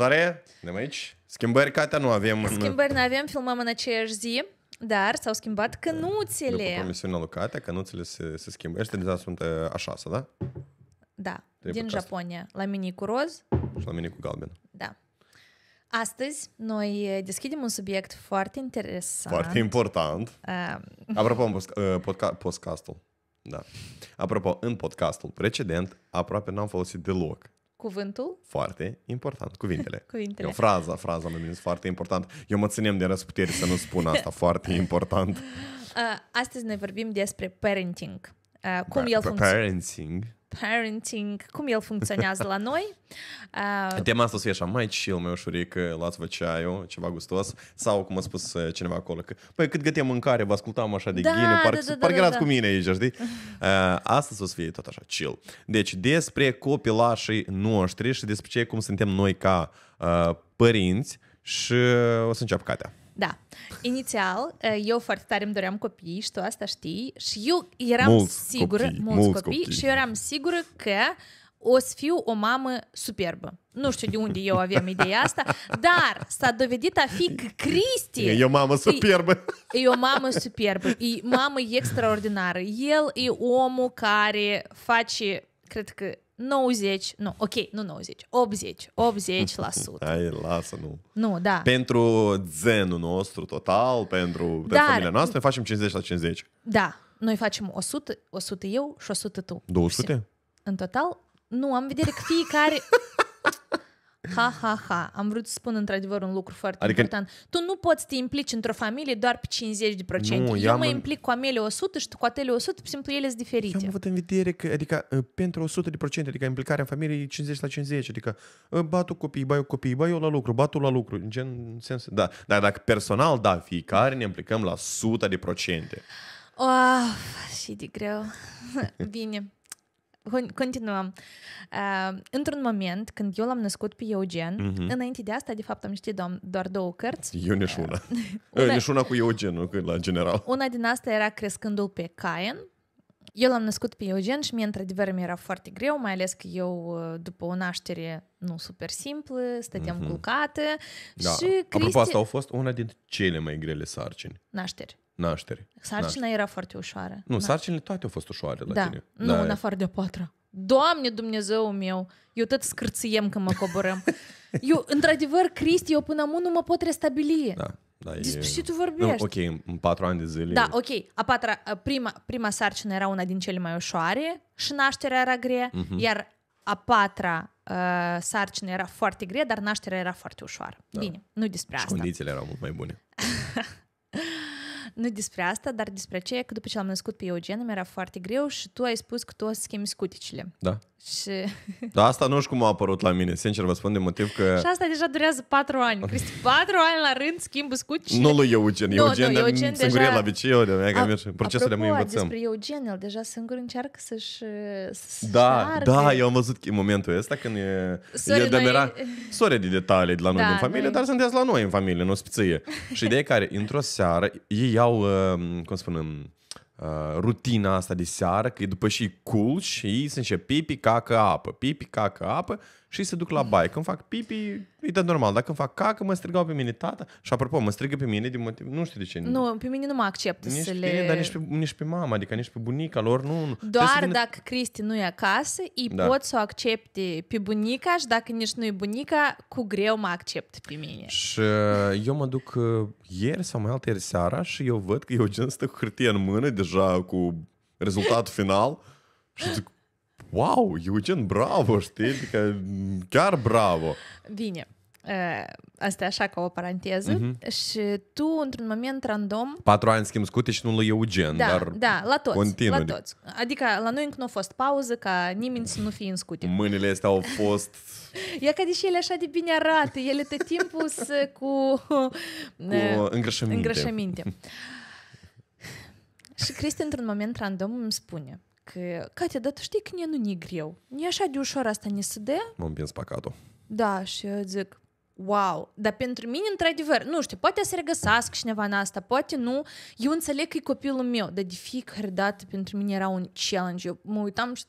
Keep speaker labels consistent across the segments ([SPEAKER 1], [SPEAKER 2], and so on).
[SPEAKER 1] Salutare! Suntem aici. Schimbări, Catea, nu avem. Schimbări
[SPEAKER 2] nu avem, filmăm în aceeași zi. Dar s-au schimbat cănuțele. După
[SPEAKER 1] promisiunea lui Catea, cănuțele se, se schimbă. de deja sunt uh, așa, da?
[SPEAKER 2] Da, Trebuie din Japonia. La mini cu roz.
[SPEAKER 1] Și la mini cu galben.
[SPEAKER 2] Da. Astăzi noi uh, deschidem un subiect foarte interesant. Foarte important. Uh. Apropo,
[SPEAKER 1] în uh, podcastul. Da. Apropo, în podcastul precedent aproape n-am folosit deloc Cuvântul? Foarte important. Cuvintele. Cuvintele. o frază, fraza mea mi foarte important. Eu mă ținem de răsputeri să nu spun asta. foarte important. Uh,
[SPEAKER 2] astăzi noi vorbim despre parenting. Uh, cum pa- da, el funcționează.
[SPEAKER 1] Parenting
[SPEAKER 2] parenting, cum el funcționează la noi. Uh,
[SPEAKER 1] Tema asta să așa, mai chill, mai ușuric, luați-vă ceaiul, ceva gustos, sau cum a spus uh, cineva acolo, că păi cât găteam mâncare, vă ascultam așa de da, ghine, da, parcă da, da, par da, da, da. cu mine aici, știi? Uh, asta o să fie tot așa, chill. Deci despre copilașii noștri și despre ce cum suntem noi ca uh, părinți și uh, o să înceapă Catea.
[SPEAKER 2] Da. Inițial, eh, eu foarte tare îmi doream copii și tu asta știi și eu eram mulți sigură, copii, mulți, mulți copii, copii și eu eram sigură că o să fiu o mamă superbă. Nu știu de unde eu aveam ideea asta, dar s-a dovedit a fi că Cristi...
[SPEAKER 1] E o mamă păi, superbă.
[SPEAKER 2] E, e o mamă superbă, e mamă extraordinară. El e omul care face, cred că 90, nu, ok, nu 90, 80, 80%.
[SPEAKER 1] Hai, lasă, nu. Nu, da. Pentru zenul nostru total, pentru Dar, familia noastră, noi facem 50 la 50.
[SPEAKER 2] Da, noi facem 100, 100 eu și 100 tu. 200? În total, nu, am vedere că fiecare... Ha, ha, ha. Am vrut să spun într-adevăr un lucru foarte adică... important. Tu nu poți să te implici într-o familie doar pe 50%. Nu, eu mă implic cu amele 100 și tu cu Atele 100, pur simplu ele sunt
[SPEAKER 1] diferite. Eu am avut în vedere că, adică, ă, pentru 100%, adică implicarea în familie e 50 la 50, adică ă, batu copii, bai copii, bai eu la lucru, batu la lucru, în gen, în sens, da. Dar dacă personal, da, fiecare ne implicăm la 100%. Oh,
[SPEAKER 2] și de greu. Bine continuăm. Uh, într-un moment, când eu l-am născut pe Eugen, uh-huh. înainte de asta, de fapt, am citit do- doar două cărți. Eu nici ehm, una. una... nici una
[SPEAKER 1] cu Eugen, nu, la general.
[SPEAKER 2] Una din asta era Crescându-l pe Caen. Eu l-am născut pe Eugen și mie, într-adevăr, mi era foarte greu, mai ales că eu, uh, după o naștere nu super simplă, stăteam mm-hmm. culcată. da. și Cristi... Apropo, asta au
[SPEAKER 1] fost una dintre cele mai grele sarcini. Nașteri. Naștere. Sarcina naștere. era foarte ușoară. Nu, naștere. Da. sarcinile toate au fost ușoare la da. tine. Nu, da, în afară
[SPEAKER 2] de a patra. Doamne Dumnezeu meu, eu tot scârțiem când mă coborăm. eu, într-adevăr, Cristi, eu până acum nu mă pot restabili. Da.
[SPEAKER 1] Da, Despre ce tu vorbești? Nu, ok, în patru ani de zile... Da, ok,
[SPEAKER 2] a patra, prima, prima sarcină era una din cele mai ușoare și nașterea era grea, uh-huh. iar a patra uh, sarcină era foarte grea, dar nașterea era foarte ușoară. Da. Bine, nu despre și asta.
[SPEAKER 1] condițiile erau mult mai bune.
[SPEAKER 2] nu despre asta, dar despre aceea că după ce l-am născut pe Eugen, mi-era foarte greu și tu ai spus că tu o să schimbi scuticile. Da. Și...
[SPEAKER 1] Dar asta nu știu cum a apărut la mine, sincer vă spun de motiv că... Și
[SPEAKER 2] asta deja durează patru ani. Cristi, patru ani la rând schimb scuci. Nu
[SPEAKER 1] lui Eugen. No, Eugen, no, Eugen singur deja... la liceu, de mea, că procesul de mai învățăm. despre
[SPEAKER 2] Eugen, el deja singur încearcă să-și... Da, da, eu
[SPEAKER 1] am văzut momentul ăsta când e... Sorry, de noi... sore de detalii de la noi da, din familie, noi... dar sunteți la noi în familie, în spiție. Și ideea care, într-o seară, ei iau, uh, cum spunem, uh, rutina asta de seară, că după și culci și se începe pipi, cacă, apă, pipi, cacă, apă și se duc la mm. baie. Când fac pipi, e de normal. Dacă când fac cacă, mă strigau pe mine tata. Și apropo, mă strigă pe mine din motiv, nu știu de ce. Nu,
[SPEAKER 2] pe mine nu mă acceptă nici să pe le... dar nici pe,
[SPEAKER 1] nici pe mama, adică nici pe bunica lor, nu. nu. Doar gând... dacă
[SPEAKER 2] Cristi nu e acasă, îi da. pot să o accepte pe bunica și dacă nici nu e bunica, cu greu mă accept pe mine.
[SPEAKER 1] Și uh, eu mă duc uh, ieri sau mai altă ieri seara și eu văd că eu gen stă cu hârtie în mână, deja cu rezultatul final. Și zic, wow, Eugen, bravo, știi? Adică chiar bravo.
[SPEAKER 2] Bine. Asta e așa ca o paranteză. Uh-huh. Și tu, într-un moment random...
[SPEAKER 1] Patru ani schimb scute și nu lui Eugen, da, dar... Da,
[SPEAKER 2] la toți, continuu. la toți. Adică la noi încă nu a fost pauză ca nimeni să nu fie în scute.
[SPEAKER 1] Mâinile astea au fost...
[SPEAKER 2] Ia ca deși ele așa de bine arată, ele tot timpul cu... cu îngrășăminte. îngrășăminte. și Cristi, într-un moment random, îmi spune că, Katia, dar tu știi că nu e greu. e așa de ușor asta ne se dă.
[SPEAKER 1] Mă împins păcatul.
[SPEAKER 2] Da, și eu zic, wow, dar pentru mine, într-adevăr, nu știu, poate să regăsească cineva în asta, poate nu, eu înțeleg că e copilul meu, dar de fiecare dată pentru mine era un challenge. Eu mă uitam și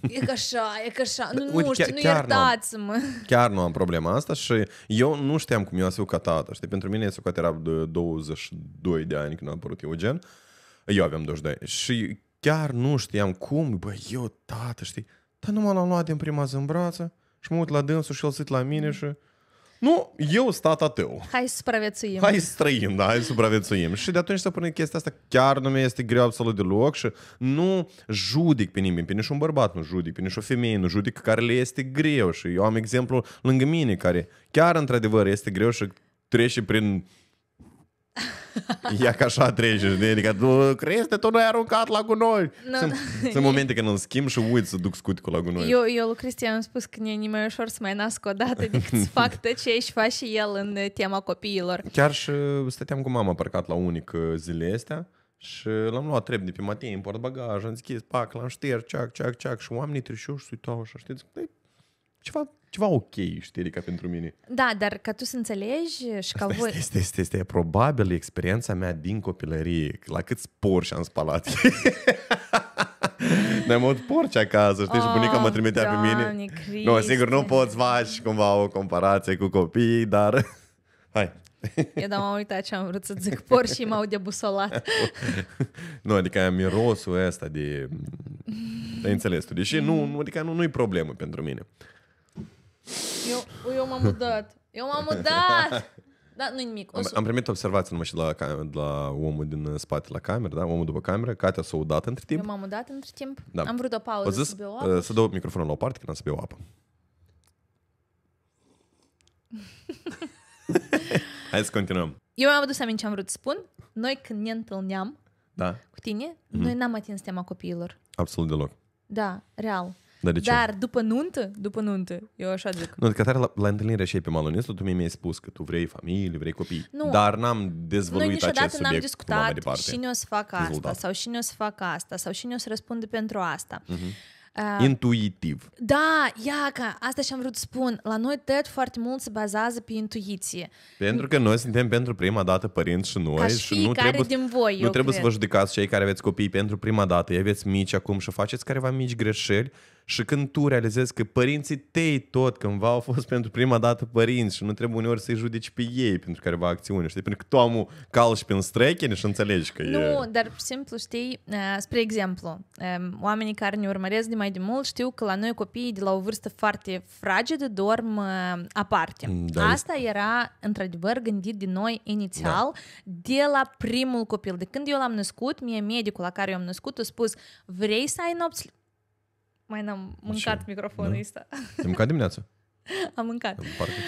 [SPEAKER 2] e că așa, e că așa. Nu, Uite, nu știu, chiar, nu iertați-mă.
[SPEAKER 1] Chiar nu am problema asta și eu nu știam cum eu fiu ca tata Știi, pentru mine este că era de 22 de ani când a apărut Eugen. Uh, eu aveam 22. Și chiar nu știam cum, bă, eu, tată, știi? Dar numai l-am luat din prima zâmbrață și mă uit la dânsul și el sit la mine și... Nu, eu stat tău.
[SPEAKER 2] Hai să supraviețuim. Hai să
[SPEAKER 1] trăim, da, hai să supraviețuim. și de atunci să punem chestia asta, chiar nu mi este greu absolut deloc și nu judic pe nimeni, pe nici un bărbat nu judic, pe nici o femeie nu judic, care le este greu și eu am exemplu lângă mine care chiar într-adevăr este greu și trece prin Ia ca așa trece, știi? adică tu crezi că tu nu ai aruncat la gunoi. No, sunt, no. Da. sunt momente când îmi schimb și uit să duc cu la gunoi. Eu,
[SPEAKER 2] eu lui Cristian am spus că e mai ușor să mai nasc o dată decât să fac ce și face el în tema copiilor.
[SPEAKER 1] Chiar și stăteam cu mama parcat la unic uh, zile astea și l-am luat trep de pe Matei în portbagaj, am zis, pac, l-am șterg, ceac, ceac, ceac și oamenii treceau și se uitau așa, știți, păi, ceva ceva ok, știi, ca pentru mine.
[SPEAKER 2] Da, dar ca tu să înțelegi și ca este, voi... Este,
[SPEAKER 1] este, este, probabil experiența mea din copilărie, la cât porci am spalat. Ne-am avut porci acasă, știi, oh, și bunica mă trimitea pe mine. Criste. Nu, sigur, nu poți face cumva o comparație cu copii, dar... Hai, eu
[SPEAKER 2] dar m-am uitat ce am vrut să zic por și m-au debusolat.
[SPEAKER 1] nu, adică mirosul ăsta de... Ai înțeles tu, deși nu, adică nu, nu-i problemă pentru mine.
[SPEAKER 2] Eu, eu m-am mudat. Eu m-am mudat! Da, nu nimic. Am, Am
[SPEAKER 1] primit observații numai și de la, de la omul din spate la cameră, da? Omul după cameră. Catea s-a udat între timp. Eu
[SPEAKER 2] m-am udat între timp. Da. Am vrut o pauză zis, să beau uh, apă.
[SPEAKER 1] Să dau microfonul la o parte când am să beau apă. Hai să continuăm.
[SPEAKER 2] Eu am adus aminte ce am vrut să spun. Noi când ne întâlneam da. cu tine, mm-hmm. noi n-am atins tema copiilor. Absolut deloc. Da, real. Dar, de ce? Dar după nuntă, după nuntă, eu așa zic. Nu,
[SPEAKER 1] că adică tare la, la întâlnire și pe Malonescu, tu mi-ai spus că tu vrei familie, vrei copii. Nu. Dar n-am dezvăluit Noi niciodată n-am discutat și nu cine o să facă asta, Dezvoltat. sau
[SPEAKER 2] cine o să facă asta, sau cine o să răspunde pentru asta. Uh-huh. Uh,
[SPEAKER 1] Intuitiv.
[SPEAKER 2] Da, ia asta și-am vrut să spun. La noi tot, foarte mult se bazează pe intuiție.
[SPEAKER 1] Pentru că noi suntem pentru prima dată părinți și noi. Ca și, și nu trebuie,
[SPEAKER 2] din voi, Nu trebuie cred. să vă
[SPEAKER 1] judecați cei care aveți copii pentru prima dată. Ei aveți mici acum și faceți careva mici greșeli și când tu realizezi că părinții tăi tot cândva au fost pentru prima dată părinți și nu trebuie uneori să-i judeci pe ei pentru careva acțiune, știi? Pentru că tu amu calci prin strecheni și înțelegi că nu, e...
[SPEAKER 2] dar simplu, știi, eh, spre exemplu, oamenii care ne urmăresc de mai de mult știu că la noi copiii de la o vârstă foarte fragedă dorm eh, aparte. Da, Asta era, într-adevăr, gândit de noi inițial, da. de la primul copil. De când eu l-am născut, mie medicul la care eu am născut a spus, vrei să ai nopți mai n-am mâncat Ce? microfonul nu? ăsta. Ai mâncat dimineața? Am mâncat.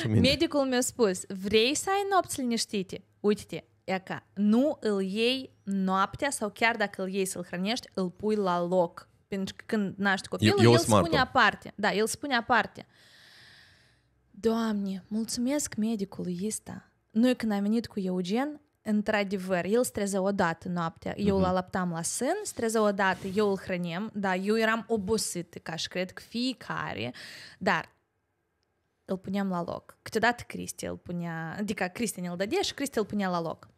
[SPEAKER 2] Medicul mi-a spus, vrei să ai nopți liniștite? Uite-te, e ca nu îl iei noaptea sau chiar dacă îl iei să-l hrănești, îl pui la loc. Pentru că când naști copilul, eu, eu el smart spune aparte. Da, el spune aparte. Doamne, mulțumesc medicului ăsta. Noi când am venit cu Eugen, într-adevăr, el streză o dată noaptea, eu uh-huh. îl mhm. alăptam la sân, streză o dată, eu îl hrănem, dar eu eram obosit, ca și cred că fiecare, dar îl puneam la loc. Câteodată Cristi îl punea, adică Cristi l dădea și Cristi îl punea la loc.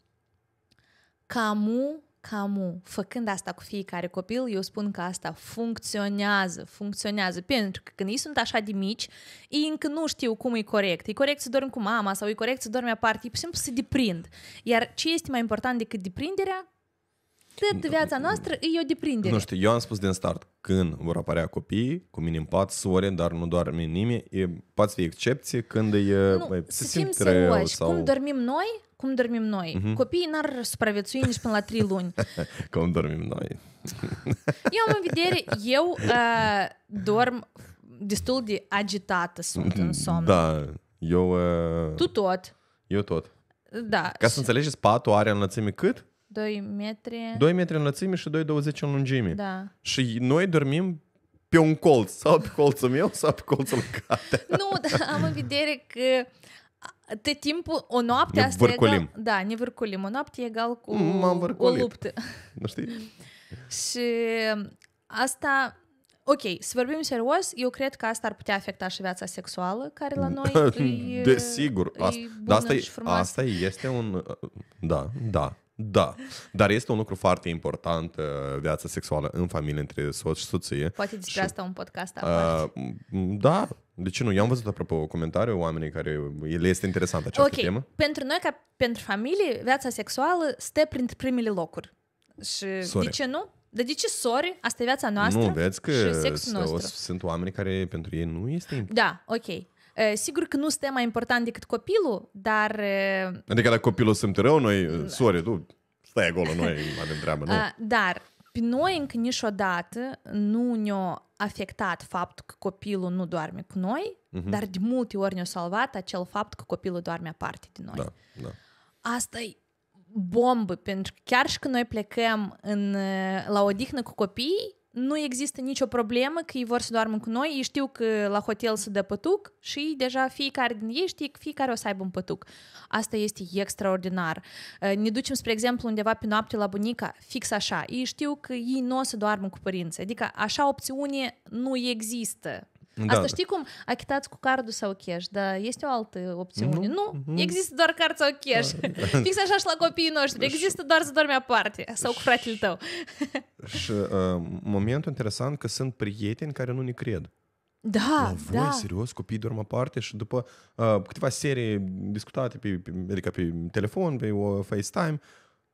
[SPEAKER 2] Camu Camu, făcând asta cu fiecare copil, eu spun că asta funcționează, funcționează, pentru că când ei sunt așa de mici, ei încă nu știu cum e corect. E corect să dormi cu mama sau e corect să dormi aparte, e pur și simplu se deprind. Iar ce este mai important decât deprinderea? Tot da. viața noastră e o deprindere. Nu
[SPEAKER 1] știu, eu am spus din start, când vor apărea copii, cu minim pat sore, dar nu doar minime, e, poate fi excepție când e, nu, bă, se să fim simt greu. Sau... Cum dormim
[SPEAKER 2] noi, cum dormim noi. Uh-huh. Copiii n-ar supraviețui nici până la 3 luni.
[SPEAKER 1] cum dormim noi.
[SPEAKER 2] eu am în vedere, eu uh, dorm destul de agitată sunt în somn.
[SPEAKER 1] Da, eu... Uh, tu tot. Eu tot. Da. Ca să înțelegi, patul are înălțime cât?
[SPEAKER 2] 2 metri. 2
[SPEAKER 1] metri în lățime și 2,20 în lungime. Da. Și noi dormim pe un colț, sau pe colțul meu, sau pe colțul Catea. Nu, dar am în
[SPEAKER 2] vedere că de timpul, o noapte ne asta vârculim. e egal... Da, ne vârculim. O noapte e egal cu mm, M-am o luptă. Nu știi? și asta... Ok, să vorbim serios, eu cred că asta ar putea afecta și viața sexuală, care la mm, noi e, Desigur,
[SPEAKER 1] asta, e bună asta, e, asta este un... Da, da, da, dar este un lucru foarte important, uh, viața sexuală în familie, între soț și soție.
[SPEAKER 2] Poate despre și, asta un podcast Uh,
[SPEAKER 1] da, de ce nu? Eu am văzut, apropo, comentariu oamenii care le este interesant această okay. temă.
[SPEAKER 2] Pentru noi, ca pentru familie, viața sexuală stă printre primele locuri. Și Sorry. de ce nu? Dar de ce sori? Asta e viața noastră nu, vezi că și sexul nostru.
[SPEAKER 1] sunt oameni care pentru ei nu este important.
[SPEAKER 2] Da, ok. Э, sigur că nu suntem mai important decât copilul, dar...
[SPEAKER 1] Adică dacă copilul sunt rău, noi, da. soare, tu stai acolo, noi avem treabă, nu?
[SPEAKER 2] Dar pe noi încă niciodată nu ne-a afectat faptul că copilul nu doarme cu noi, uh-huh. dar de multe ori ne-a salvat acel fapt că copilul doarme aparte de noi. Da, da. Asta e bombă, pentru că chiar și când noi plecăm în, la odihnă cu copiii, nu există nicio problemă că ei vor să doarmă cu noi, ei știu că la hotel se dă pătuc și deja fiecare din ei știe că fiecare o să aibă un pătuc. Asta este extraordinar. Uh, ne ducem, spre exemplu, undeva pe noapte la bunica, fix așa. Ei știu că ei nu o să doarmă cu părinții. Adică așa opțiune nu există da. Asta știi cum achitați cu cardul sau cash, dar este o altă opțiune. Nu, nu, nu. există doar card sau cash. Da. Fix așa și la copiii noștri. Există doar să dormi aparte sau cu fratele tău.
[SPEAKER 1] și uh, momentul interesant că sunt prieteni care nu ne cred.
[SPEAKER 2] Da, voi, da. serios,
[SPEAKER 1] copiii dorm aparte și după uh, câteva serii discutate, pe, pe, adică pe telefon, pe o FaceTime, uh,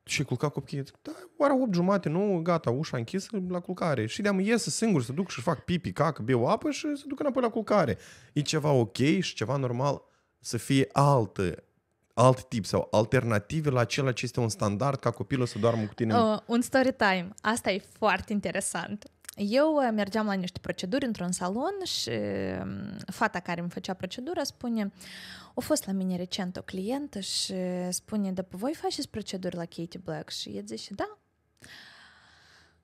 [SPEAKER 1] și culca copiii. Da, oare 8 jumate, nu, gata, ușa închisă la culcare. Și de-am ies singur să duc și fac pipi, cac, beau apă și să duc înapoi la culcare. E ceva ok și ceva normal să fie altă alt tip sau alternative la acela ce este un standard ca copilul să doarmă cu tine? Uh,
[SPEAKER 2] un story time. Asta e foarte interesant eu uh, mergeam la niște proceduri într-un salon și um, fata care îmi făcea procedura spune a fost la mine recent o clientă și spune, după voi faceți proceduri la Katie Black? Și el zice, da.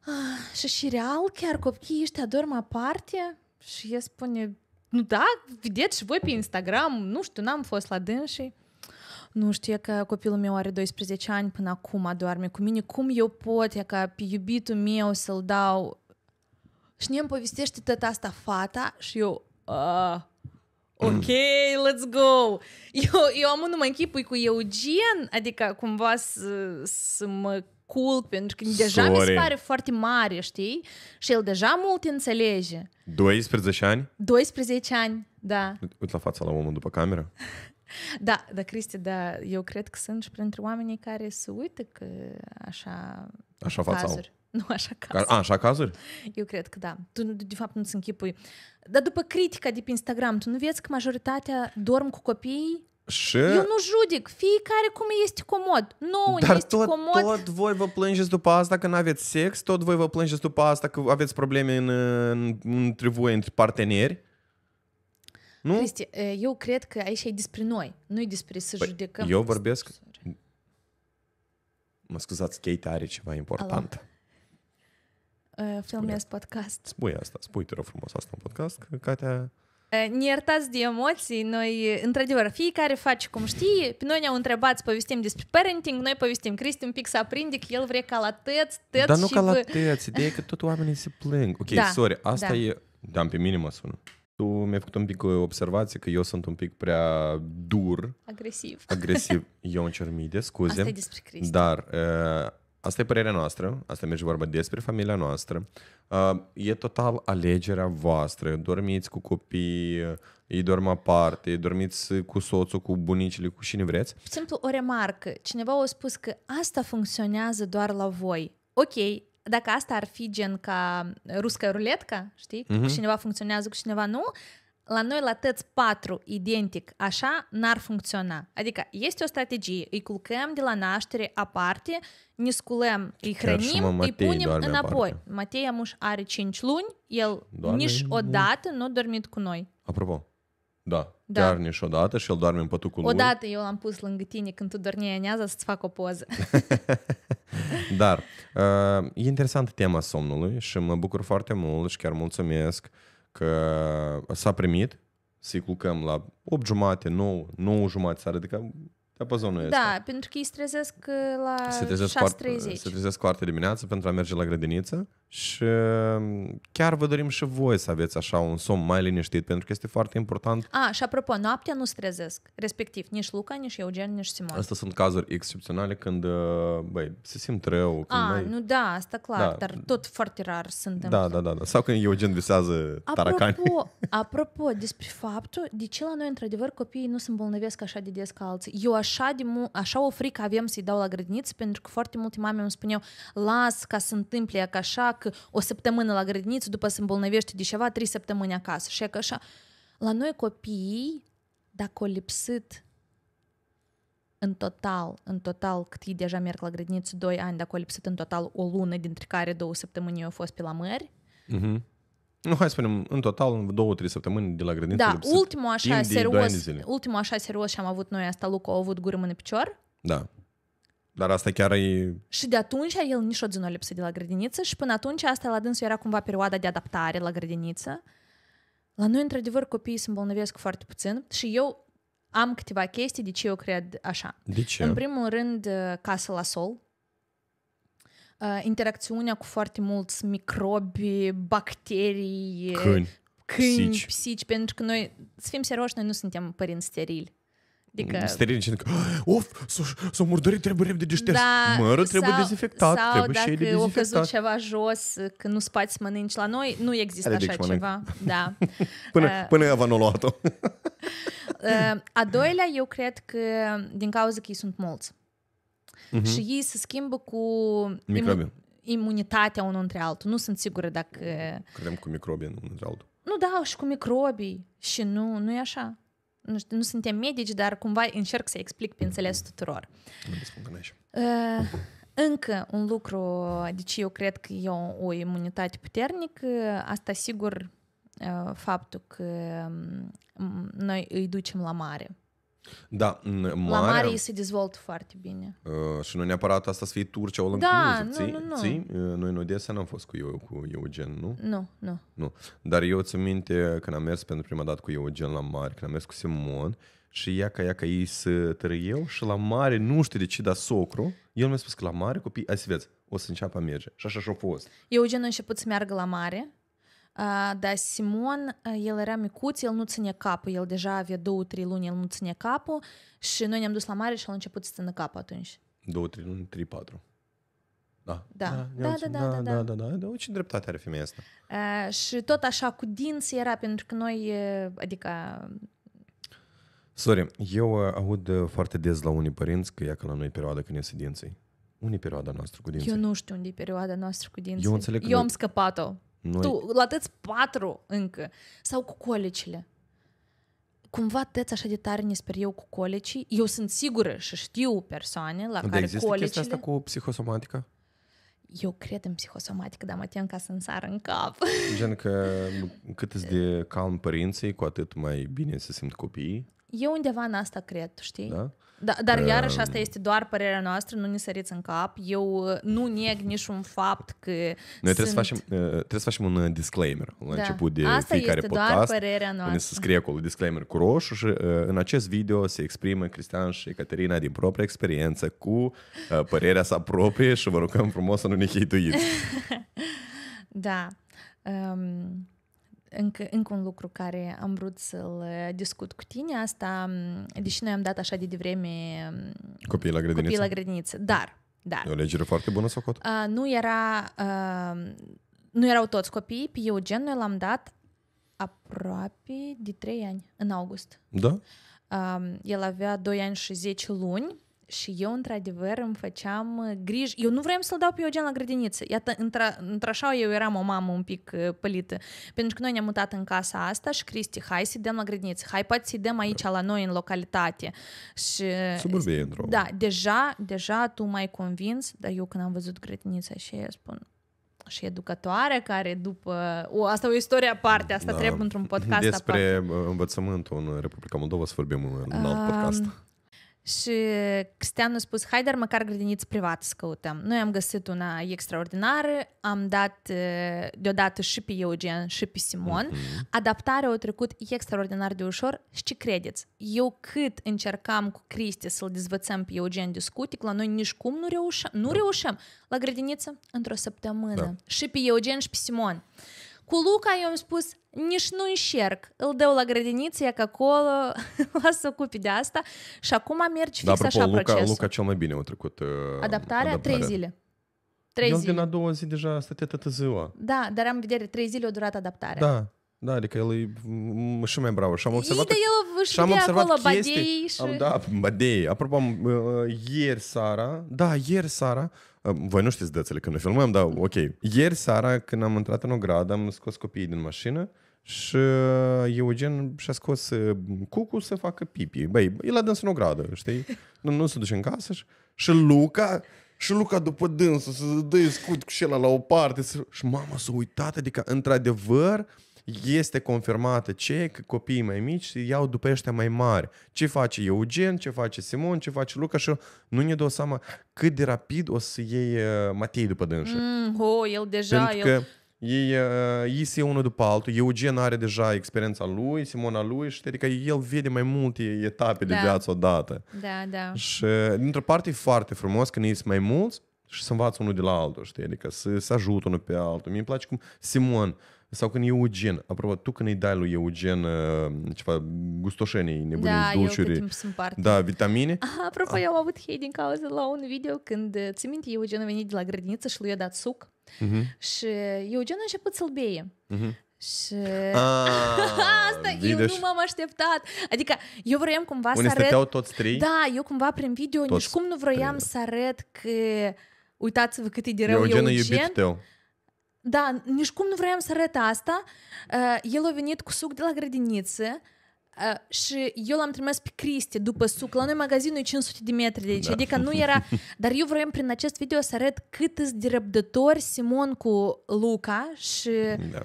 [SPEAKER 2] Ah, și și real, chiar copiii ăștia dorm aparte? Și el spune, nu da, vedeți și voi pe Instagram, nu știu, n-am fost la dânsii. Nu știu, că copilul meu are 12 ani până acum, doarme cu mine. Cum eu pot, e ca pe iubitul meu să-l dau și ne-mi povestește tot asta fata și eu... Uh, ok, mm. let's go! Eu, eu am numai închipui cu Eugen, adică cumva să, să mă culp pentru că deja Sorry. mi se pare foarte mare, știi? Și el deja mult înțelege.
[SPEAKER 1] 12 ani?
[SPEAKER 2] 12 ani, da.
[SPEAKER 1] Uite la fața la omul după cameră.
[SPEAKER 2] Da, dar Cristi, da, eu cred că sunt și printre oamenii care se uită că așa Așa fața cazuri. Nu, așa cazuri. A, așa cazuri? Eu cred că da. Tu, de fapt, nu-ți închipui. Dar după critica de pe Instagram, tu nu vezi că majoritatea dorm cu copiii
[SPEAKER 1] și... Eu nu
[SPEAKER 2] judec, fiecare cum este comod. Nu, Dar este tot, comod.
[SPEAKER 1] tot voi vă plângeți după asta că nu aveți sex, tot voi vă plângeți după asta că aveți probleme în, în, între voi, între parteneri. Nu? Cristi,
[SPEAKER 2] э, eu cred că aici e despre noi, nu e despre să păi judecăm. Eu
[SPEAKER 1] vorbesc... Sorry. Mă scuzați, Kate are ceva important.
[SPEAKER 2] Alo. Uh, ă, filmez podcast.
[SPEAKER 1] Spui asta, spui, te rog frumos, asta în podcast, că Katea...
[SPEAKER 2] Uh, ne iertați de emoții, noi, într-adevăr, fiecare face cum știe, pe noi ne-au întrebat să povestim despre parenting, noi povestim, Cristi un pic să aprinde că el vrea ca la tăț, tăț Dar nu și ca la tăț,
[SPEAKER 1] ideea e că tot oamenii se plâng. Ok, da, sorry, asta da. e... Da, pe mine mă sună. Tu mi-ai făcut un pic o uh, observație că eu sunt un pic prea dur.
[SPEAKER 2] Agresiv. Agresiv.
[SPEAKER 1] Eu îmi cer mii de scuze. Asta e despre Cristi. Dar uh, asta e părerea noastră, asta merge vorba despre familia noastră. Uh, e total alegerea voastră. Dormiți cu copii, ei dorm aparte, dormiți cu soțul, cu bunicile, cu cine vreți.
[SPEAKER 2] Simplu o remarcă. Cineva a spus că asta funcționează doar la voi. Ok, dacă asta ar fi gen ca ruscă ruletca, știi? Mm-hmm. Cu mhm. cineva funcționează, cu cineva nu, la noi la tăți patru identic, așa n-ar funcționa. Adică este o strategie, îi culcăm de la naștere aparte, ne sculăm, îi Chiar hrănim, îi punem înapoi. Aparte. Matei Amuș are 5 luni, el Doamne, niciodată nu a dormit cu noi.
[SPEAKER 1] Apropo, da, da, chiar niciodată și el doarme în pătucul lui. Odată
[SPEAKER 2] eu l-am pus lângă tine când tu dormi anează să-ți fac o poză.
[SPEAKER 1] Dar uh, e interesantă tema somnului și mă bucur foarte mult și chiar mulțumesc că s-a primit să-i culcăm la 8 jumate, 9, 9 jumate s-a ridicat pe da, Da,
[SPEAKER 2] pentru că îi trezesc uh, la se trezesc 6.30. Coart, se
[SPEAKER 1] trezesc foarte dimineață pentru a merge la grădiniță și um, chiar vă dorim și voi să aveți așa un somn mai liniștit, pentru că este foarte important.
[SPEAKER 2] A, și apropo, noaptea nu strezesc, respectiv nici Luca, nici Eugen, nici Simon. Asta
[SPEAKER 1] sunt cazuri excepționale când, uh, băi, se simt rău. Când A, mai... nu
[SPEAKER 2] da, asta clar, da. dar tot foarte rar suntem. Da,
[SPEAKER 1] da, da, da. Sau când Eugen visează taracani. apropo,
[SPEAKER 2] apropo, despre faptul de ce la noi, într-adevăr, copiii nu se îmbolnăvesc așa de des ca alții. Eu așa, de mu- așa o frică avem să-i dau la grădiniță, pentru că foarte multe mame îmi spuneau, las ca să întâmple ca așa, o săptămână la grădiniță, după se îmbolnăvește de ceva, trei săptămâni acasă și că așa. La noi copiii, dacă o lipsit în total, în total, cât ei deja merg la grădiniță, 2 ani, dacă o lipsit în total o lună, dintre care două săptămâni eu au fost pe la mări,
[SPEAKER 1] mm-hmm. Nu, hai să spunem, în total, în două, trei săptămâni de la grădiniță. Da, ultimul așa, serios,
[SPEAKER 2] ultimul așa serios și am avut noi asta, Luca a avut gură mână picior.
[SPEAKER 1] Da. Dar asta chiar e...
[SPEAKER 2] Și de atunci el zi nu a lipsit de la grădiniță și până atunci asta la dânsul era cumva perioada de adaptare la grădiniță. La noi, într-adevăr, copiii se îmbolnăvesc foarte puțin și eu am câteva chestii de ce eu cred așa. De ce? În primul rând, uh, casă la sol. Uh, interacțiunea cu foarte mulți microbi, bacterii, câini, câini psici. psici, pentru că noi, să fim serioși, noi nu suntem părinți sterili. Adică... Sterin
[SPEAKER 1] și of, oh, s-a, s o murdărit, trebuie repede deșters. Da, Mărul trebuie sau, dezinfectat, sau trebuie dacă și de o căzut ceva
[SPEAKER 2] jos, că nu spați mănânci la noi, nu există Are așa ceva. Da. până, uh,
[SPEAKER 1] până Eva nu a luat-o.
[SPEAKER 2] uh, a doilea, eu cred că din cauza că ei sunt mulți. Uh-huh. Și ei se schimbă cu... Microbe. imunitatea unul între altul. Nu sunt sigură dacă...
[SPEAKER 1] Credem cu microbii unul între altul.
[SPEAKER 2] Nu, da, și cu microbii. Și nu, nu e așa nu, știu, nu suntem medici, dar cumva încerc să explic pe înțeles tuturor. Uh, încă un lucru, deci eu cred că e o, o imunitate puternică, asta sigur eh, faptul că mm, noi îi ducem la mare.
[SPEAKER 1] Da, marea... La mare se
[SPEAKER 2] dezvoltă foarte bine.
[SPEAKER 1] Uh, și nu neapărat asta să fie turci o da, Da, nu, nu, nu. Ții? Uh, noi în Odessa n-am fost cu, eu, cu Eugen, nu? Nu, nu. nu. Dar eu țin minte când am mers pentru prima dată cu Eugen la mare, când am mers cu Simon și ea ca ea ca ei să tărăieu și la mare, nu știu de ce, dar socru, el mi-a spus că la mare copii, hai să vezi, o să înceapă a merge. Și așa și-a fost.
[SPEAKER 2] Eugen a început să meargă la mare da, Simon, el era micuț, el nu ține capul, el deja avea două, trei luni, el nu ține capul și noi ne-am dus la mare și el a început să țină capul atunci.
[SPEAKER 1] Două, trei luni, trei, patru. Da. Da. Da, da, da, da, da, da, da, da, da, Ce dreptate are femeia asta?
[SPEAKER 2] Uh, și tot așa cu dinți era pentru că noi, adică...
[SPEAKER 1] Sorry, eu aud foarte des la unii părinți că ia că la noi perioada când iese dinții. Unii perioada noastră cu dinții. Eu
[SPEAKER 2] nu știu unde e perioada noastră cu dinții. Eu, înțeleg că eu am scăpat-o. Noi... Tu, la tăți patru încă. Sau cu colicile. Cumva tăți așa de tare ne sper eu cu colicii. Eu sunt sigură și știu persoane la de care există colicile... există asta
[SPEAKER 1] cu psihosomatică?
[SPEAKER 2] Eu cred în psihosomatică, dar mă tem ca să-mi sară în cap.
[SPEAKER 1] Gen că cât îți de calm părinții, cu atât mai bine se simt copiii.
[SPEAKER 2] Eu undeva în asta cred, știi? Da? Da, dar uh, iarăși ehm. asta este doar părerea noastră, nu ne săriți în cap. Eu uh, nu neg niciun fapt că Noi sunt... trebuie, să facem,
[SPEAKER 1] uh, trebuie să facem un uh, disclaimer la da. început de asta fiecare este podcast. Doar părerea noastră. Unde se scrie acolo disclaimer cu roșu și în acest video se exprimă Cristian și Caterina din propria experiență cu părerea sa proprie și vă rugăm frumos să nu ne hituiți.
[SPEAKER 2] da. Um încă, încă un lucru care am vrut să-l uh, discut cu tine, asta, mm, deși noi am dat așa de devreme mm,
[SPEAKER 1] copiii la grădiniță, copii la
[SPEAKER 2] grădiniță dar, dar... E o
[SPEAKER 1] legere foarte bună, cot?
[SPEAKER 2] Uh, nu era... Uh, nu erau toți copiii, pe Eugen noi l-am dat aproape de 3 ani, în august. Da? Uh, el avea 2 ani și 10 luni și eu, într-adevăr, îmi făceam uh, griji. Eu nu vreau să-l dau pe Eugen la grădiniță. Iată, într-așa eu eram o mamă un pic uh, pălită. Pentru că noi ne-am mutat în casa asta și Cristi, hai să-i dăm la grădiniță. Hai, poate să-i dăm aici la noi, în localitate. Și, uh, Suburbie, într-o Da, deja, deja tu mai convins, dar eu când am văzut grădinița și eu spun, și educatoare care după... O, asta e o istorie aparte, asta da. trebuie într-un podcast Despre
[SPEAKER 1] aparte. învățământul în Republica Moldova să vorbim în, alt alt podcast.
[SPEAKER 2] Și Cristian a spus, hai dar măcar grădiniță privată să căutăm. Noi am găsit una extraordinară, am dat deodată și pe Eugen și pe Simon. Mm-hmm. Adaptarea a trecut extraordinar de ușor și ce credeți? Eu cât încercam cu Cristi să-l dezvățăm pe Eugen discutic, la noi nici cum nu reușeam. Nu da. reușeam. La grădiniță, într-o săptămână. Da. Și pe Eugen și pe Simon. Cu Luca eu am spus, nici nu încerc, îl dau la grădiniță, ia că acolo, las să ocupi de asta și acum mergi fix da, apropo, așa Luca, procesul. Luca cel
[SPEAKER 1] mai bine a trecut uh, adaptarea, adaptarea, trei zile. Trei El zile. din a doua zi deja stătea toată ziua.
[SPEAKER 2] Da, dar am vedere, trei zile o durat adaptarea. Da,
[SPEAKER 1] da, adică el e și mai Bravo, Și am observat, Ei, el și am observat acolo chestii. Badei și... Am, da, badei. Apropo, am, uh, ieri Sara, da, ieri Sara, uh, voi nu știți dățele când ne filmăm, dar ok. Ieri Sara, când am intrat în ogradă, am scos copiii din mașină și uh, Eugen și-a scos uh, cucu să facă pipi. Băi, el a dâns în ogradă, știi? Nu, nu se duce în casă și, și Luca... Și Luca după dânsul să dă scut cu și la o parte. Și mama s-a uitat, adică într-adevăr, uh, este confirmată ce că copiii mai mici iau după ăștia mai mari. Ce face Eugen, ce face Simon, ce face Luca și nu ne dau seama cât de rapid o să iei uh, Matei după dânsă.
[SPEAKER 2] Mm, oh, el deja... Pentru că
[SPEAKER 1] ei, uh, ei se unul după altul, Eugen are deja experiența lui, Simona lui și adică el vede mai multe etape da. de viață odată. Da, da. Și uh, dintr-o parte e foarte frumos când ei sunt mai mulți, și să învață unul de la altul, știi? Adică să să ajută unul pe altul. Mie îmi place cum Simon, uh, sau când e Eugen, apropo, tu când îi dai lui Eugen uh, ceva gustoșenii, nebunii, da, dulciuri, da, vitamine.
[SPEAKER 2] Aha, apropo, a... eu am avut hei din cauza la un video când, uh, ți minte, Eugen a venit de la grădiniță și lui a dat suc uh-huh. și Eugen a început să-l beie. Uh-huh. Și ah, asta eu nu m-am așteptat. Adică eu vroiam cumva să arăt... Unde toți trei? Da, eu cumva prin video toți nici cum nu vroiam da. să arăt că uitați-vă cât e de rău Eugen. Eugen da, nici cum nu vrem să arăt asta. El a venit cu suc de la grădiniță, Uh, și eu l-am trimis pe Cristi după suc. La noi magazinul e 500 de metri de aici, da. adică nu era... Dar eu vroiam prin acest video să arăt cât îți de răbdători Simon cu Luca și... Da.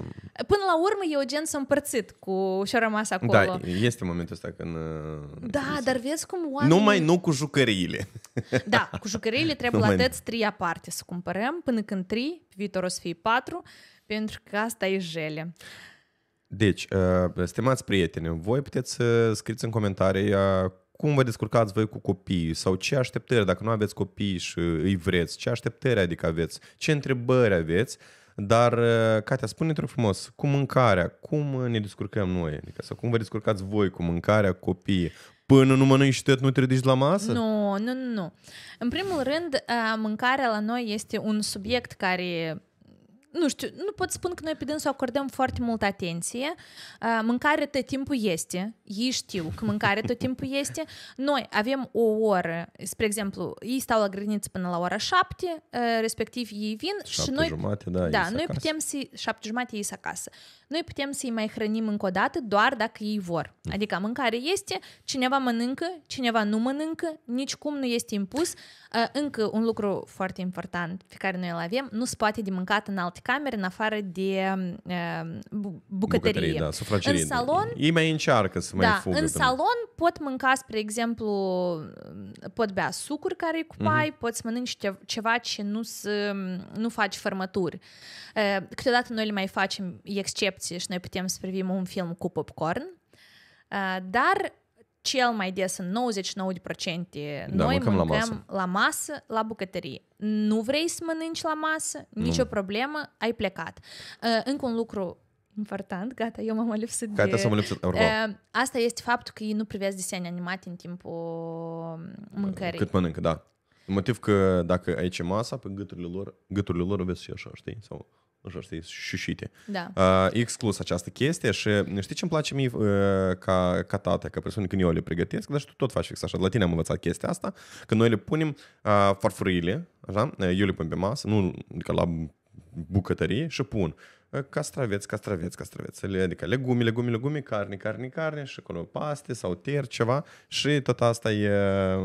[SPEAKER 2] Până la urmă eu gen s-a împărțit cu și-a rămas da, acolo. Da,
[SPEAKER 1] este momentul ăsta când... Uh,
[SPEAKER 2] da, dar vezi cum oamenii... Numai nu
[SPEAKER 1] cu jucăriile. Da,
[SPEAKER 2] cu jucăriile trebuie Numai... tăți trei aparte să cumpărăm, până când trei, viitor o să fie patru, pentru că asta e jele.
[SPEAKER 1] Deci, uh, stimați prieteni, voi puteți să uh, scrieți în comentarii uh, cum vă descurcați voi cu copiii sau ce așteptări, dacă nu aveți copii și uh, îi vreți, ce așteptări adică aveți, ce întrebări aveți, dar, uh, Catea, spune-te frumos, cu mâncarea, cum ne descurcăm noi? Adică, sau cum vă descurcați voi cu mâncarea, copiii? Până nu mănânci tot, nu te ridici la masă? Nu,
[SPEAKER 2] nu, nu. În primul rând, mâncarea la noi este un subiect care nu știu, nu pot spun că noi pe dânsul acordăm foarte multă atenție. Uh, mâncare tot timpul este. Ei știu că mâncare tot timpul este. Noi avem o oră, spre exemplu, ei stau la grădiniță până la ora șapte, uh, respectiv ei vin șapte și noi... Jumate, da, da noi putem să... Șapte jumate ei acasă. Noi putem să-i mai hrănim încă o dată doar dacă ei vor. Mm. Adică mâncare este, cineva mănâncă, cineva nu mănâncă, cum nu este impus. Uh, încă un lucru foarte important pe care noi îl avem, nu se poate de mâncat în alt alte camere în afară de uh, bucătărie. bucătărie da, În salon... Ei
[SPEAKER 1] mai încearcă să mai da, fugă. în salon
[SPEAKER 2] pot mânca, spre exemplu, pot bea sucuri care îi pai, uh-huh. pot să mănânci ceva ce nu, să, nu faci fărmături. Uh, câteodată noi le mai facem excepții și noi putem să privim un film cu popcorn, uh, dar cel mai des în 99% da, noi mâncăm, mâncăm la, masă. la masă, la bucătărie. Nu vrei să mănânci la masă, nicio nu. problemă, ai plecat. Uh, încă un lucru important, gata, eu m-am lipsit gata, de... Gata să mă lipsit, uh, Asta este faptul că ei nu privesc desene animate în timpul mâncării. Cât
[SPEAKER 1] mănâncă, da. Motiv că dacă aici e masa, pe gâturile lor, gâturile lor vezi și așa, știi? Sau nu știu, știi, șușite. Da. Uh, exclus această chestie și uh, știi ce îmi place mie uh, ca, ca tată, ca persoană când eu le pregătesc, dar și tu tot faci fix așa. La tine am învățat chestia asta, că noi le punem uh, farfurile, așa, uh, eu le pun pe masă, nu, adică la bucătărie și pun castraveți, castraveți, castraveți, adică legume, legume, legume, carne, carne, carne și acolo paste sau ter, ceva și tot asta e,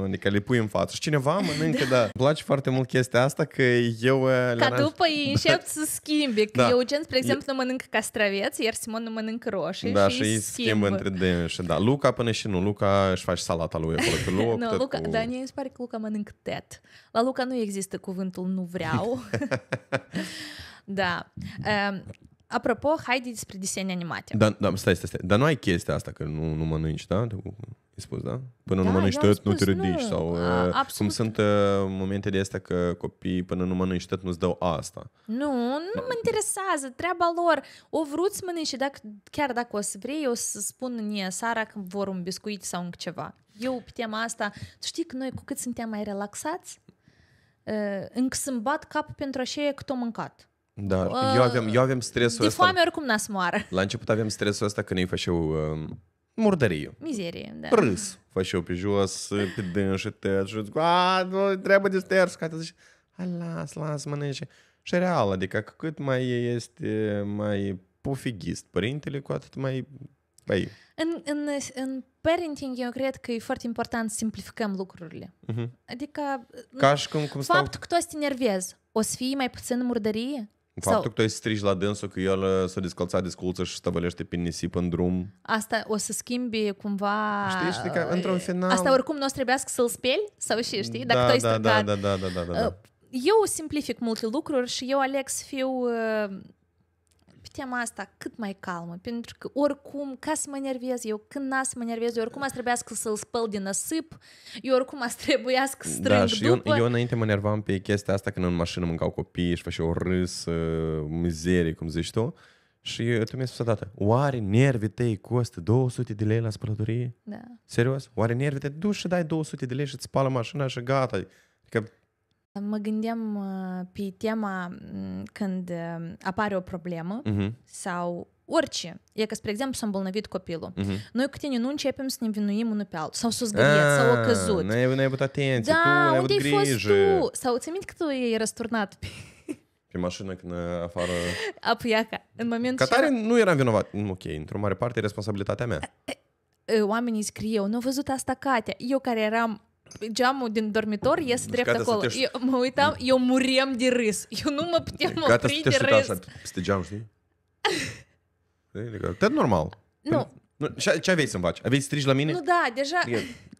[SPEAKER 1] adică le pui în față și cineva mănâncă, da. da. Îmi place foarte mult chestia asta că eu... Uh, Ca după
[SPEAKER 2] ei încep da. să schimbi, că da. eu, gen, spre exemplu, e... nu mănânc castraveți, iar Simon nu mănâncă roșii da, și, și îi schimbă între
[SPEAKER 1] de da, Luca până și nu, Luca își face salata lui acolo pe loc. nu Luca, cu... Da, mie
[SPEAKER 2] îmi pare că Luca mănâncă tet. La Luca nu există cuvântul nu vreau. Da. Uh, apropo, haide despre desene animate. Da,
[SPEAKER 1] da, stai, stai, stai. Dar nu ai chestia asta că nu, nu mănânci, da? Ai spus, da? Până da, nu mănânci tot, nu te ridici. Nu. Sau, A, uh, cum sunt uh, momente de astea că copiii până nu mănânci tot nu-ți dau asta.
[SPEAKER 2] Nu, nu mă da. interesează. Treaba lor. O vrut să mănânci și dacă, chiar dacă o să vrei, o să spun în ea, Sara, că vor un biscuit sau un ceva. Eu pe tema asta, tu știi că noi cu cât suntem mai relaxați, uh, încă să-mi bat cap pentru așa cât o mâncat.
[SPEAKER 1] Da, uh, eu, aveam, eu aveam stresul de ăsta. De foame
[SPEAKER 2] oricum n-a moară.
[SPEAKER 1] La început aveam stresul ăsta când îi făceau uh, um, murdărie.
[SPEAKER 2] Mizerie, da. Râs.
[SPEAKER 1] Făceau pe jos, pe dân și tăt a, nu, trebuie de sters. Că zici, hai, las, las, mănânce. Și real, adică cât mai este mai pufighist părintele, cu atât mai... mai...
[SPEAKER 2] În, în, în parenting, eu cred că e foarte important să simplificăm lucrurile. Uh-huh. Adică... Ca și cum, cum faptul stau... că toți te nervezi, o să fii mai puțin murdărie, Faptul Sau... că
[SPEAKER 1] tu ai strigi la dânsul că el uh, s-a descălțat de sculță și stăvălește pe nisip în drum.
[SPEAKER 2] Asta o să schimbi cumva... Știi, știi că într-un final... Asta oricum nu o să trebuiască să-l speli sau și, știi? Dacă da, tu da, ai da, da,
[SPEAKER 1] da, da, da, da, da.
[SPEAKER 2] Eu simplific multe lucruri și eu aleg să fiu uh, pe tema asta cât mai calmă, pentru că oricum, ca să mă nervez, eu, când n să mă nervez, eu oricum ați da. trebuiască să-l spăl din nasip, eu oricum ați trebuiască să da, strâng da, și după. Eu, eu
[SPEAKER 1] înainte mă nervam pe chestia asta când în mașină mâncau copii și făceau râs, uh, mizerie, cum zici tu, și uh, tu mi-ai spus odată, oare nervii tăi costă 200 de lei la spălătorie? Da. Serios? Oare nervii tăi duci și dai 200 de lei și îți spală mașina și gata. Adică
[SPEAKER 2] Mă gândeam uh, pe tema mm, când uh, apare o problemă uh-huh. sau orice. E că, spre exemplu, s-a îmbolnăvit copilul. Uh-huh. Noi cu tine nu începem să ne vinuim unul pe altul. Sau s-a zgâriat, sau a ah, căzut. Nu
[SPEAKER 1] ai, avut atenție, da, tu ai avut grijă. Fost tu?
[SPEAKER 2] Sau ți că tu ai răsturnat pe...
[SPEAKER 1] Pe mașină când uh, afară...
[SPEAKER 2] Apuiaca. În momentul Ca tare
[SPEAKER 1] era... nu eram vinovat. Ok, într-o mare parte e responsabilitatea mea. Eh,
[SPEAKER 2] eh, eh, oamenii scriu, nu au văzut asta Catea. Eu care eram geamul din dormitor iese drept Gata acolo. Te... Eu mă uitam, mm. eu muriam de râs. Eu nu mă puteam Gata opri să te de da, râs. așa
[SPEAKER 1] peste geam, știi? Tot normal. Nu. Păi, nu ce aveai să-mi faci? Aveai strigi la mine? Nu, da,
[SPEAKER 2] deja... Adică,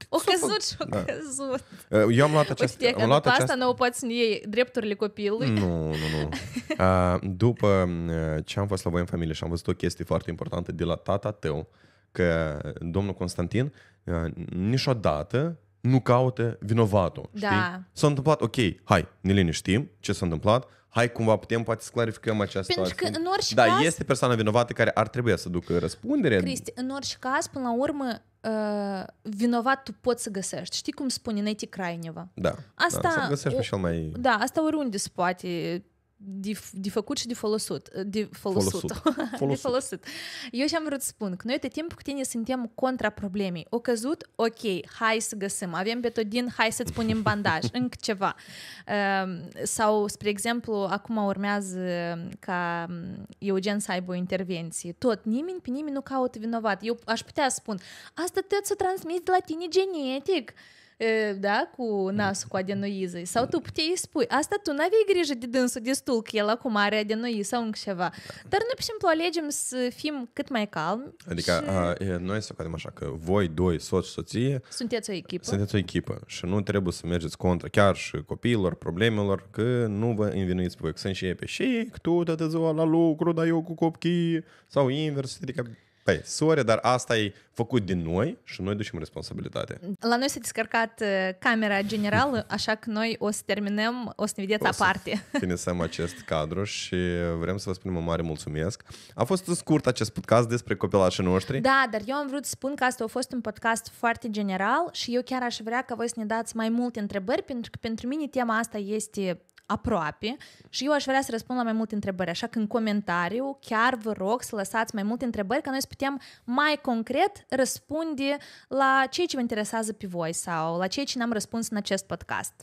[SPEAKER 2] o căzut și o da. căzut.
[SPEAKER 1] Ă, eu am luat această... Uite, am luat această... asta
[SPEAKER 2] nu poți să iei drepturile copilului.
[SPEAKER 1] Nu, nu, nu. după ă, ce am fost la voi în familie și am văzut o chestie foarte importantă de la tata tău, că domnul Constantin ă, niciodată nu caute vinovatul. Da. Știi? S-a întâmplat, ok, hai, ne liniștim ce s-a întâmplat, hai cumva putem poate să clarificăm această Pentru situație. că în orice da, caz... este persoana vinovată care ar trebui să ducă răspundere. Cristi,
[SPEAKER 2] în orice caz, până la urmă, uh, vinovat tu poți să găsești. Știi cum spune Neti crainiva.
[SPEAKER 1] Da. da asta, da, să găsești o, pe cel mai... Da,
[SPEAKER 2] asta oriunde se poate de, de făcut și de folosit. De folosit. folosit. de folosit. Eu și-am vrut să spun că noi de timp cu tine suntem contra problemei. O căzut, ok, hai să găsim. Avem betodin, hai să-ți punem bandaj, încă ceva. sau, spre exemplu, acum urmează ca Eugen să aibă o intervenție. Tot, nimeni pe nimeni nu caută vinovat. Eu aș putea spun, asta te să transmis de la tine genetic da, cu nasul cu adenoiză. Sau tu puteai îi spui, asta tu n-aveai grijă de dânsul destul că el acum are adenoiză sau încă ceva. Dar noi, pur și simplu, alegem să fim cât mai calm
[SPEAKER 1] Adică și... a, noi să facem așa că voi doi, soț și soție... Sunteți o echipă. Sunteți o echipă și nu trebuie să mergeți contra chiar și copiilor, problemelor, că nu vă învinuiți pe voi. Că ei pe și tu te la lucru, dar eu cu copii sau invers. Adică Păi, sore, dar asta e făcut din noi și noi ducem responsabilitatea.
[SPEAKER 2] La noi s-a descărcat uh, camera generală, așa că noi o să terminăm, o să ne vedeți o aparte.
[SPEAKER 1] Să finisăm acest cadru și vrem să vă spunem o mare mulțumesc. A fost scurt acest podcast despre copilașii noștri.
[SPEAKER 2] Da, dar eu am vrut să spun că asta a fost un podcast foarte general și eu chiar aș vrea ca voi să ne dați mai multe întrebări, pentru că pentru mine tema asta este aproape și eu aș vrea să răspund la mai multe întrebări. Așa că în comentariu chiar vă rog să lăsați mai multe întrebări ca noi să putem mai concret răspunde la ceea ce vă interesează pe voi sau la ceea ce n-am răspuns în acest podcast.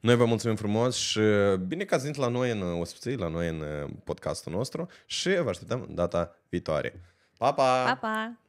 [SPEAKER 1] Noi vă mulțumim frumos și bine că ați venit la noi în ospiții, la noi în podcastul nostru și vă așteptăm data viitoare. Pa, pa! Pa,
[SPEAKER 2] pa!